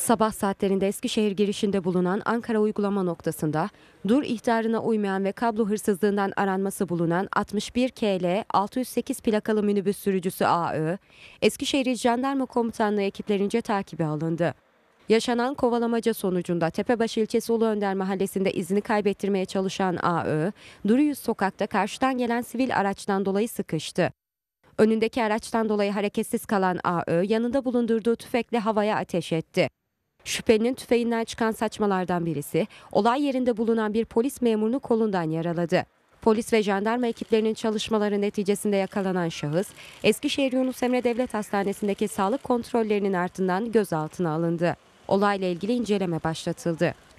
Sabah saatlerinde Eskişehir girişinde bulunan Ankara uygulama noktasında dur ihtarına uymayan ve kablo hırsızlığından aranması bulunan 61 KL 608 plakalı minibüs sürücüsü AÖ, Eskişehir Jandarma Komutanlığı ekiplerince takibi alındı. Yaşanan kovalamaca sonucunda Tepebaşı ilçesi Ulu Önder mahallesinde izini kaybettirmeye çalışan AÖ, duruyuz sokakta karşıdan gelen sivil araçtan dolayı sıkıştı. Önündeki araçtan dolayı hareketsiz kalan AÖ yanında bulundurduğu tüfekle havaya ateş etti. Şüphenin tüfeğinden çıkan saçmalardan birisi olay yerinde bulunan bir polis memurunu kolundan yaraladı. Polis ve jandarma ekiplerinin çalışmaları neticesinde yakalanan şahıs Eskişehir Yunus Emre Devlet Hastanesi'ndeki sağlık kontrollerinin ardından gözaltına alındı. Olayla ilgili inceleme başlatıldı.